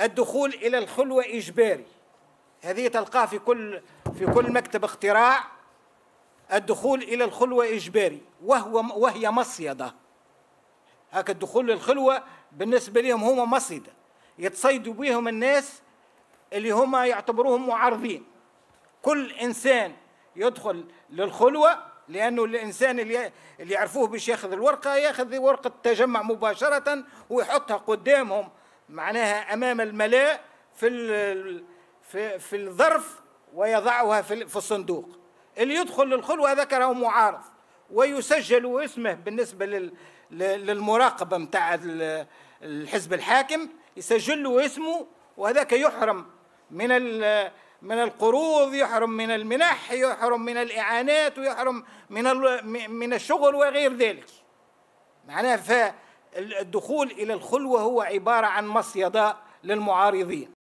الدخول إلى الخلوة إجباري هذه تلقاه في كل في كل مكتب اختراع الدخول إلى الخلوة إجباري وهو وهي مصيدة هكا الدخول للخلوة بالنسبة لهم هما مصيدة يتصيدوا بهم الناس اللي هما يعتبروهم معارضين كل إنسان يدخل للخلوة لأنه الإنسان اللي اللي يعرفوه باش ياخذ الورقة ياخذ ورقة تجمع مباشرة ويحطها قدامهم معناها امام الملاء في في في الظرف ويضعها في في الصندوق اللي يدخل للخلوه ذكره معارض ويسجل اسمه بالنسبه لل للمراقبه نتاع الحزب الحاكم يسجل اسمه وهذاك يحرم من من القروض يحرم من المنح يحرم من الإعانات ويحرم من من الشغل وغير ذلك معناها الدخول إلى الخلوة هو عبارة عن مصيدة للمعارضين